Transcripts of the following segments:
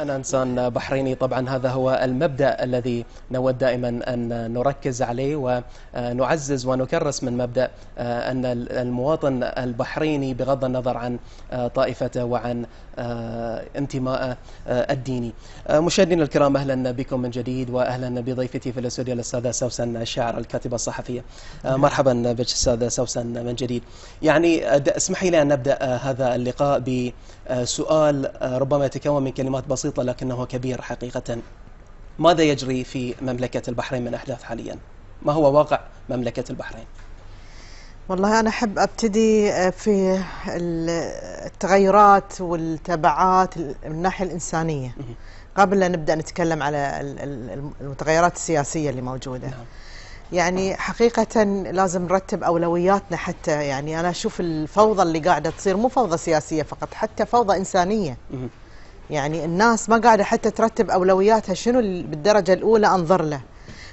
أنا إنسان بحريني طبعا هذا هو المبدأ الذي نود دائما أن نركز عليه ونعزز ونكرس من مبدأ أن المواطن البحريني بغض النظر عن طائفته وعن آه، انتماء آه، الديني آه، مشاهدينا الكرام اهلا بكم من جديد واهلا بضيفتي في الاستوديو الاستاذه سوسن الشاعر الكاتبه الصحفيه نعم. مرحبا بك استاذه سوسن من جديد يعني اسمحي لي ان نبدا هذا اللقاء بسؤال ربما يتكون من كلمات بسيطه لكنه كبير حقيقه ماذا يجري في مملكه البحرين من احداث حاليا ما هو واقع مملكه البحرين والله أنا أحب أبتدي آه، في التغيرات والتبعات من الناحية الإنسانية قبل لا نبدأ نتكلم على المتغيرات السياسية اللي موجودة نعم. يعني نعم. حقيقة لازم نرتب أولوياتنا حتى يعني أنا أشوف الفوضى اللي قاعدة تصير مو فوضى سياسية فقط حتى فوضى إنسانية يعني الناس ما قاعدة حتى ترتب أولوياتها شنو بالدرجة الأولى أنظر له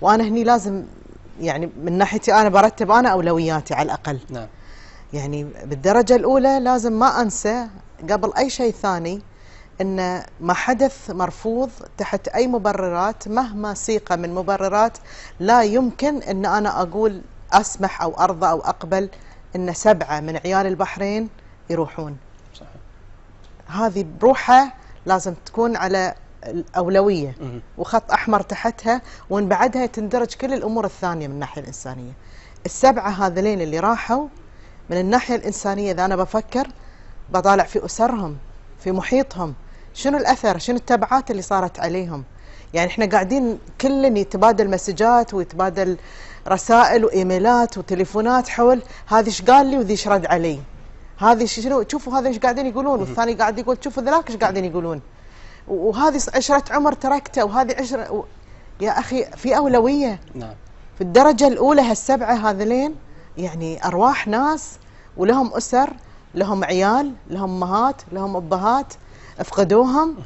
وأنا هني لازم يعني من ناحيتي انا برتب انا اولوياتي على الاقل نعم يعني بالدرجه الاولى لازم ما انسى قبل اي شيء ثاني ان ما حدث مرفوض تحت اي مبررات مهما سيق من مبررات لا يمكن ان انا اقول اسمح او ارضى او اقبل ان سبعه من عيال البحرين يروحون. صحيح. هذه بروحها لازم تكون على الأولوية وخط أحمر تحتها ومن بعدها تندرج كل الأمور الثانية من الناحية الإنسانية السبعة هذلين اللي راحوا من الناحية الإنسانية إذا أنا بفكر بطالع في أسرهم في محيطهم شنو الأثر شنو التبعات اللي صارت عليهم يعني احنا قاعدين كل يتبادل مسجات ويتبادل رسائل وايميلات وتليفونات حول هذه ايش قال لي وذي ايش رد علي هذه شنو شوفوا هذا ايش قاعدين يقولون والثاني قاعد يقول شوفوا ذلاك ايش قاعدين يقولون وهذه عشرة عمر تركته وهذه عشرة و... يا أخي في أولوية نعم في الدرجة الأولى هالسبعة هذلين يعني أرواح ناس ولهم أسر لهم عيال لهم أمهات لهم أبهات أفقدوهم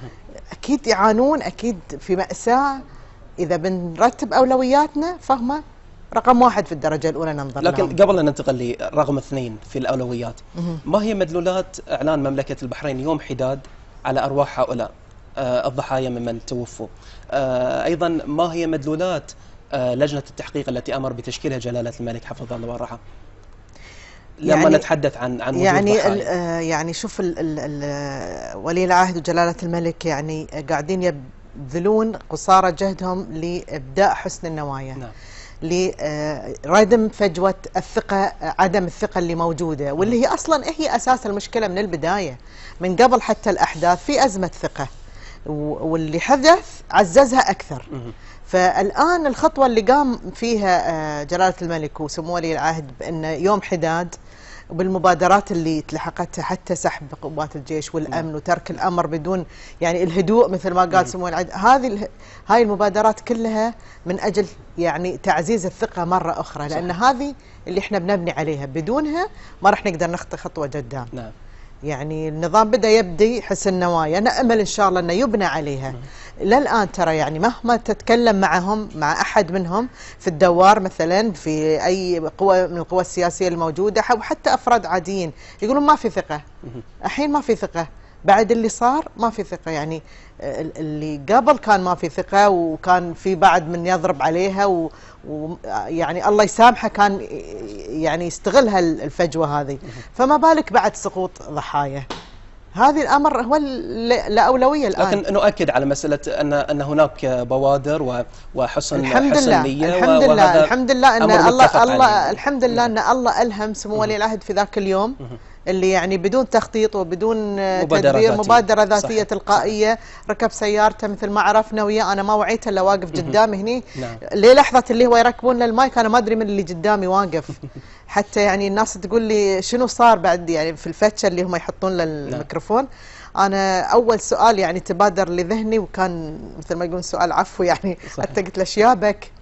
أكيد يعانون أكيد في مأساة إذا بنرتب أولوياتنا فهمه رقم واحد في الدرجة الأولى ننظر لكن لهم. قبل أن ننتقل لرقم اثنين في الأولويات ما هي مدلولات إعلان مملكة البحرين يوم حداد على أرواح هؤلاء آه، الضحايا ممن توفوا آه، أيضا ما هي مدلولات آه، لجنة التحقيق التي أمر بتشكيلها جلالة الملك حفظه الله ورعاه لما يعني نتحدث عن عن وجود يعني ضحايا. يعني شوف الـ الـ ولي العهد وجلاله الملك يعني قاعدين يبذلون قصارى جهدهم لابداء حسن النوايا نعم. لردم فجوه الثقه عدم الثقه اللي موجوده واللي هي اصلا هي اساس المشكله من البدايه من قبل حتى الاحداث في ازمه ثقه واللي حدث عززها أكثر فالآن الخطوة اللي قام فيها آه، جلالة الملك وسمو ولي العهد بأن يوم حداد وبالمبادرات اللي تلحقتها حتى سحب قوات الجيش والامن نعم. وترك الامر بدون يعني الهدوء مثل ما قال سمو العهد هذه هاي المبادرات كلها من اجل يعني تعزيز الثقه مره اخرى لان هذه اللي احنا بنبني عليها بدونها ما راح نقدر نخطي خطوه قدام نعم يعني النظام بدا يبدي حسن النوايا انا امل ان شاء الله انه يبنى عليها للان ترى يعني مهما تتكلم معهم مع احد منهم في الدوار مثلا في اي قوى من القوى السياسيه الموجوده او حتى افراد عاديين يقولون ما في ثقه الحين ما في ثقه بعد اللي صار ما في ثقه يعني اللي قبل كان ما في ثقه وكان في بعد من يضرب عليها ويعني الله يسامحه كان يعني يستغل هالفجوه هذه فما بالك بعد سقوط ضحايا هذا الامر هو الاولويه الان لكن نؤكد على مساله ان ان هناك بوادر وحسن الحمد لله الحمد لله الحمد لله ان الله الله الحمد لله ان الله الهم سمو ولي العهد في ذاك اليوم اللي يعني بدون تخطيط وبدون آه، مبادرة تدبير ذاتية. مبادرة ذاتية صح. تلقائية ركب سيارته مثل ما عرفنا وياه أنا ما وعيت إلا واقف قدامي هني نعم. للحظة اللي هو يركبون للمايك أنا ما أدري من اللي قدامي واقف حتى يعني الناس تقول لي شنو صار بعد يعني في الفتشة اللي هم يحطون للميكروفون نعم. انا اول سؤال يعني تبادر لذهني وكان مثل ما يقولون سؤال عفو يعني صحيح. حتى قلت له شيابك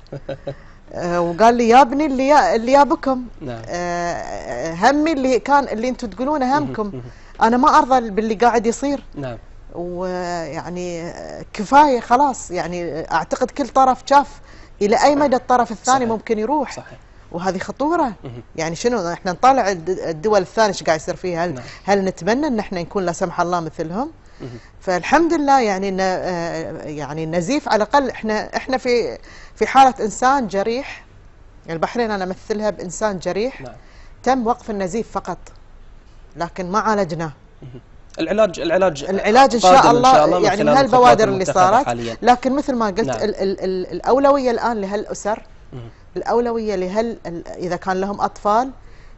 آه، وقال لي يا ابني اللي اللي يابكم نعم. آه، آه، همي اللي كان اللي انتم تقولونه همكم انا ما ارضى باللي قاعد يصير نعم ويعني كفايه خلاص يعني اعتقد كل طرف شاف الى اي مدى الطرف الثاني صحيح. ممكن يروح صحيح. وهذه خطوره يعني شنو احنا نطالع الدول الثانيه ايش قاعد يصير فيها هل, نعم. هل نتمنى ان احنا نكون لا سمح الله مثلهم فالحمد لله يعني آه، يعني النزيف على الاقل احنا احنا في في حاله انسان جريح البحرين انا امثلها بانسان جريح نعم. تم وقف النزيف فقط لكن ما عالجناه العلاج العلاج العلاج ان شاء الله, إن شاء الله يعني من هالبوادر اللي صارت حالياً. لكن مثل ما قلت نعم. ال ال ال الاولويه الان لهالاسر الاولويه لهال اذا كان لهم اطفال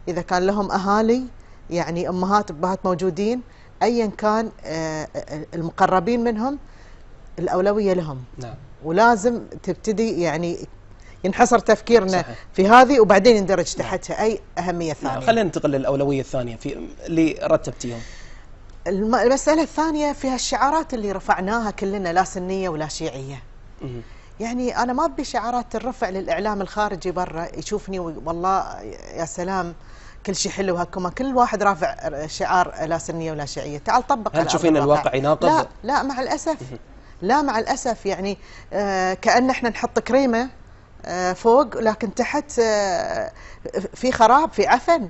اذا كان لهم اهالي يعني امهات ابهات موجودين ايا كان آه، آه، المقربين منهم الاولويه لهم نعم ولازم تبتدي يعني ينحصر تفكيرنا صحيح. في هذه وبعدين يندرج نعم. تحتها اي اهميه نعم، ثانيه نعم. خلينا ننتقل للاولويه الثانيه في اللي رتبتيهم المساله الثانيه فيها الشعارات اللي رفعناها كلنا لا سنيه ولا شيعيه يعني انا ما ابي شعارات الرفع للاعلام الخارجي برا يشوفني والله يا سلام كل شيء حلو هكما كل واحد رافع شعار لا سنيه ولا شيعيه تعال طبق هل تشوفين الواقع يناقض لا لا مع الاسف لا مع الاسف يعني آه، كان احنا نحط كريمه آه، فوق لكن تحت آه، في خراب في عفن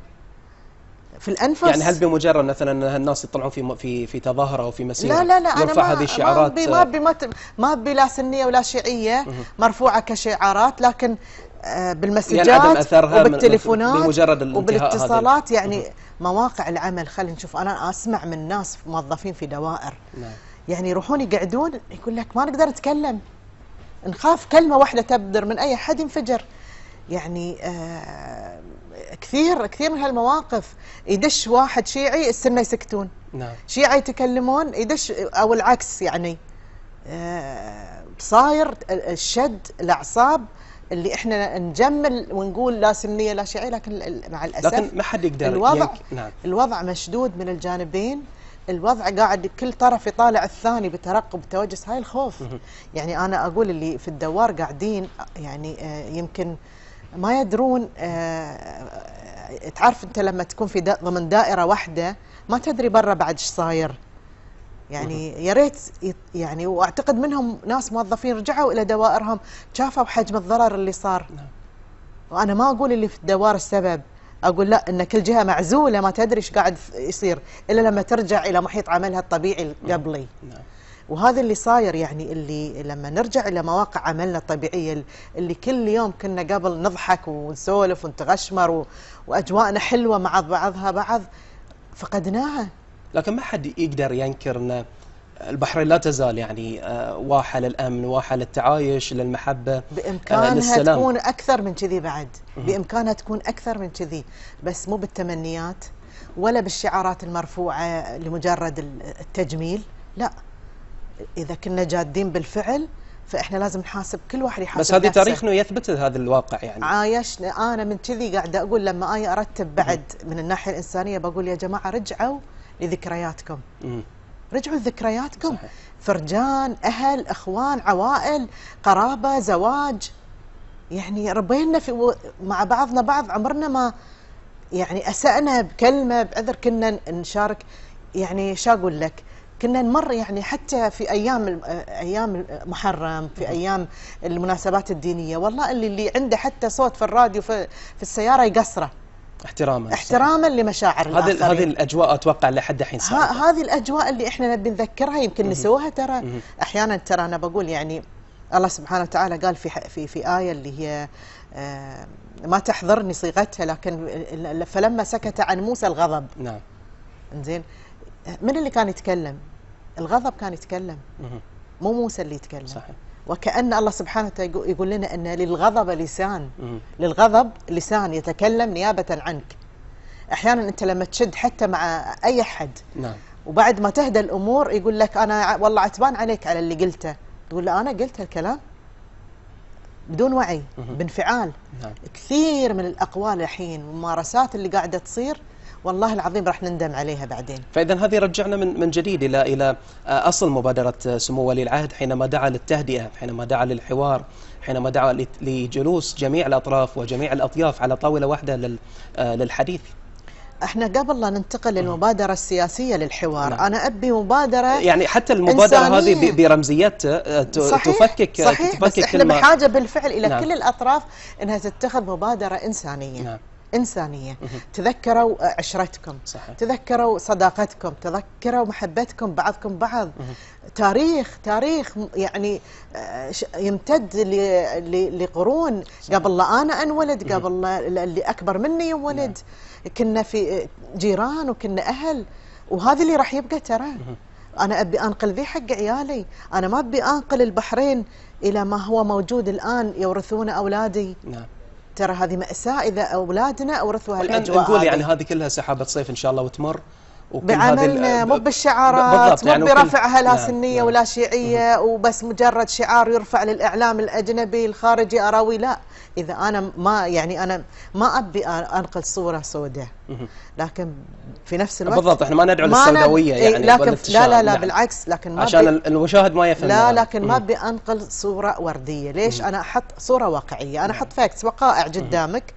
في الانفس يعني هل بمجرد مثلا ان الناس يطلعون في في في تظاهره او في مسيره لا لا لا يرفع أنا ما هذه الشعارات ما بي ما بي ما بي لا سنيه ولا شيعيه مرفوعه كشعارات لكن آه، يعني بالمسجات يعني وبالتليفونات بمجرد وبالاتصالات يعني مواقع العمل خلينا نشوف أنا أسمع من ناس موظفين في دوائر نعم. يعني يروحون يقعدون يقول لك ما نقدر نتكلم نخاف كلمة واحدة تبدر من أي حد ينفجر يعني آه كثير كثير من هالمواقف يدش واحد شيعي السنه يسكتون نعم شيعي يتكلمون يدش او العكس يعني آه صاير الشد الاعصاب اللي احنا نجمل ونقول لا سنيه لا شيعيه لكن مع الاسف لكن ما حد يقدر الوضع يعني نعم. الوضع مشدود من الجانبين الوضع قاعد كل طرف يطالع الثاني بترقب توجس هاي الخوف يعني انا اقول اللي في الدوار قاعدين يعني آه، يمكن ما يدرون آه، تعرف انت لما تكون في ضمن دائره واحده ما تدري برا بعد ايش صاير يعني يا ريت يعني واعتقد منهم ناس موظفين رجعوا الى دوائرهم شافوا حجم الضرر اللي صار نعم. وانا ما اقول اللي في الدوار السبب اقول لا ان كل جهه معزوله ما تدري ايش قاعد يصير الا لما ترجع الى محيط عملها الطبيعي نعم. قبلي نعم. وهذا اللي صاير يعني اللي لما نرجع الى مواقع عملنا الطبيعيه اللي كل يوم كنا قبل نضحك ونسولف ونتغشمر واجواءنا حلوه مع بعضها بعض فقدناها لكن ما حد يقدر ينكر أن البحرين لا تزال يعني آه، واحة للأمن واحة للتعايش للمحبة آه، بإمكانها للسلام. تكون أكثر من كذي بعد بإمكانها تكون أكثر من كذي بس مو بالتمنيات ولا بالشعارات المرفوعة لمجرد التجميل لا إذا كنا جادين بالفعل فاحنا لازم نحاسب كل واحد يحاسب بس هذه تاريخنا يثبت هذا الواقع يعني عايشنا انا من كذي قاعده اقول لما اي ارتب بعد من الناحيه الانسانيه بقول يا جماعه رجعوا لذكرياتكم رجعوا لذكرياتكم فرجان أهل أخوان عوائل قرابة زواج يعني ربينا في مع بعضنا بعض عمرنا ما يعني أسأنا بكلمة بعذر كنا نشارك يعني شو أقول لك كنا نمر يعني حتى في ايام ايام محرم في ايام المناسبات الدينيه والله اللي اللي عنده حتى صوت في الراديو في, في السياره يقصره احتراما احتراما صحيح. لمشاعر الاخرين هذه هذه الاجواء اتوقع لحد الحين هذه الاجواء اللي احنا نبي نذكرها يمكن نسوها ترى احيانا ترى انا بقول يعني الله سبحانه وتعالى قال في في في ايه اللي هي آه، ما تحضرني صيغتها لكن فلما سكت عن موسى الغضب نعم زين من اللي كان يتكلم؟ الغضب كان يتكلم مو موسى اللي يتكلم صحيح وكأن الله سبحانه وتعالى يقول لنا أن للغضب لسان للغضب لسان يتكلم نيابة عنك أحيانا أنت لما تشد حتى مع أي احد نعم. وبعد ما تهدى الأمور يقول لك أنا والله عتبان عليك على اللي قلته تقول له أنا قلت هالكلام بدون وعي بانفعال نعم. كثير من الأقوال الحين والممارسات اللي قاعدة تصير والله العظيم راح نندم عليها بعدين فاذا هذه رجعنا من من جديد الى الى آه، اصل مبادره آه، سمو ولي العهد حينما دعا للتهدئه حينما دعا للحوار حينما دعا لجلوس جميع الاطراف وجميع الاطياف على طاوله واحده آه، للحديث احنا قبل لا ننتقل للمبادرة السياسية للحوار نعم. انا ابي مبادرة يعني حتى المبادرة إنسانية. هذه برمزيتها صحيح. تفكك صحيح تفكك بس احنا بحاجة بالفعل الى نعم. كل الاطراف انها تتخذ مبادرة انسانية نعم. إنسانية تذكروا عشرتكم صحيح. تذكروا صداقتكم تذكروا محبتكم بعضكم بعض تاريخ تاريخ يعني آه، يمتد لقرون قبل لا أنا أنولد قبل اللي أكبر مني ينولد نعم. كنا في جيران وكنا أهل وهذا اللي راح يبقى ترى أنا أبي أنقل ذي حق عيالي أنا ما أبي أنقل البحرين إلى ما هو موجود الآن يورثون أولادي نعم ترى هذه مأساة إذا أولادنا أورثوا هالأجواء نقول يعني هذه كلها سحابة صيف إن شاء الله وتمر بعملنا مو بالشعارات مو يعني برفعها لا نعم، سنيه نعم ولا شيعيه وبس مجرد شعار يرفع للاعلام الاجنبي الخارجي اراوي لا اذا انا ما يعني انا ما ابي انقل صوره سوداء لكن في نفس الوقت بالضبط احنا ما ندعو للسوداويه إيه، يعني لكن لا لا لا نعم بالعكس لكن ما عشان المشاهد ما يفهم لا لكن ما ابي انقل صوره ورديه ليش انا احط صوره واقعيه انا احط فاكس وقائع قدامك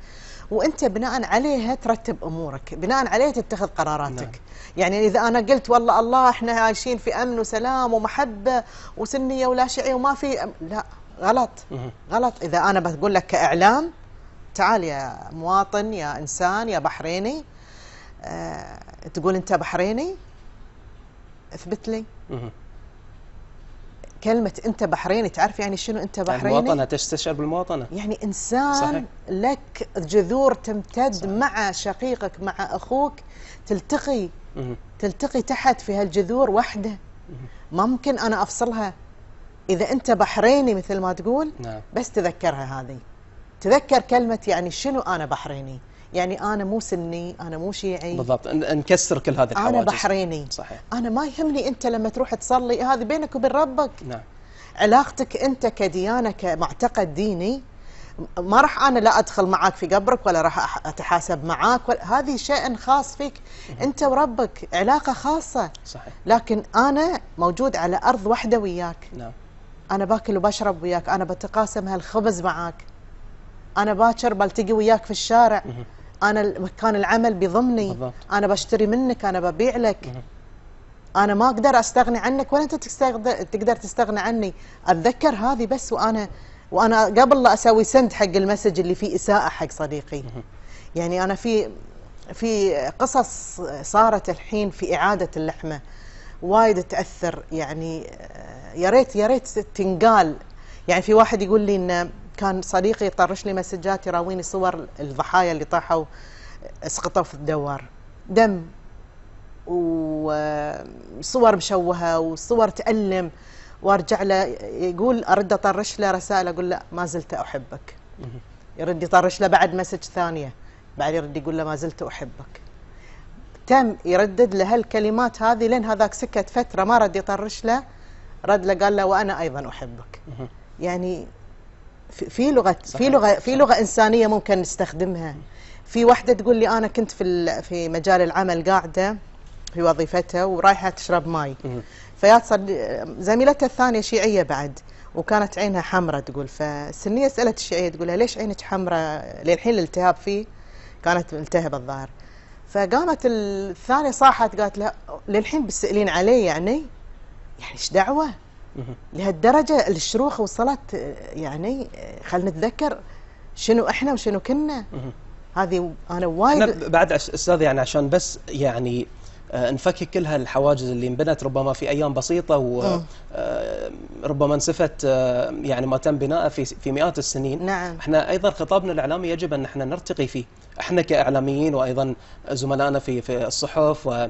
وانت بناء عليها ترتب امورك بناء عليها تتخذ قراراتك نعم. يعني اذا انا قلت والله الله احنا عايشين في امن وسلام ومحبه وسنيه ولا شيعيه وما في لا غلط غلط اذا انا بقول لك كاعلام تعال يا مواطن يا انسان يا بحريني أه تقول انت بحريني اثبت لي كلمة أنت بحريني تعرف يعني شنو أنت بحريني؟ المواطنة تستشعر بالمواطنة يعني إنسان صحيح. لك جذور تمتد صحيح. مع شقيقك مع أخوك تلتقي مه. تلتقي تحت في هالجذور وحده مه. ممكن أنا أفصلها إذا أنت بحريني مثل ما تقول نعم. بس تذكرها هذه تذكر كلمة يعني شنو أنا بحريني يعني انا مو سني انا مو شيعي بالضبط نكسر كل هذه الحواجز انا بحريني صحيح انا ما يهمني انت لما تروح تصلي هذه بينك وبين ربك نعم علاقتك انت كديانه كمعتقد ديني ما راح انا لا ادخل معاك في قبرك ولا راح اتحاسب معاك هذه شيء خاص فيك انت وربك علاقه خاصه صحيح لكن انا موجود على ارض واحده وياك نعم انا باكل وبشرب وياك انا بتقاسم هالخبز معاك انا باكر بلتقي وياك في الشارع انا مكان العمل بضمني بالضبط. انا بشتري منك انا ببيع لك انا ما اقدر استغني عنك ولا انت تقدر تستغني عني اتذكر هذه بس وانا وانا قبل لا اسوي سند حق المسج اللي فيه اساءه حق صديقي يعني انا في في قصص صارت الحين في اعاده اللحمه وايد تاثر يعني آه، يا ريت يا ريت تنقال يعني في واحد يقول لي انه كان صديقي يطرش لي مسجات يراويني صور الضحايا اللي طاحوا اسقطوا في الدوار دم وصور مشوهه وصور تألم وارجع له يقول ارد اطرش له رسائل اقول له ما زلت احبك يرد يطرش له بعد مسج ثانيه بعد يرد يقول له ما زلت احبك تم يردد له الكلمات هذه لين هذاك سكت فتره ما رد يطرش له رد له قال له وانا ايضا احبك يعني في لغه في لغه في لغه انسانيه ممكن نستخدمها في واحده تقول لي انا كنت في في مجال العمل قاعده في وظيفتها ورايحه تشرب ماي فيات زميلتها الثانيه شيعيه بعد وكانت عينها حمراء تقول فسنيه سالت الشيعيه تقول لها ليش عينك حمراء للحين الالتهاب فيه كانت ملتهبه الظاهر فقامت الثانيه صاحت قالت لها للحين بتسالين علي يعني يعني ايش دعوه لهالدرجه الشروخ وصلت يعني خلينا نتذكر شنو احنا وشنو كنا هذه انا وايد بعد استاذ يعني عشان بس يعني آه، نفكك كل هالحواجز اللي انبنت ربما في ايام بسيطه وربما آه، انسفت آه، يعني ما تم بناءه في في مئات السنين نعم. احنا ايضا خطابنا الاعلامي يجب ان احنا نرتقي فيه احنا كاعلاميين وايضا زملائنا في في الصحف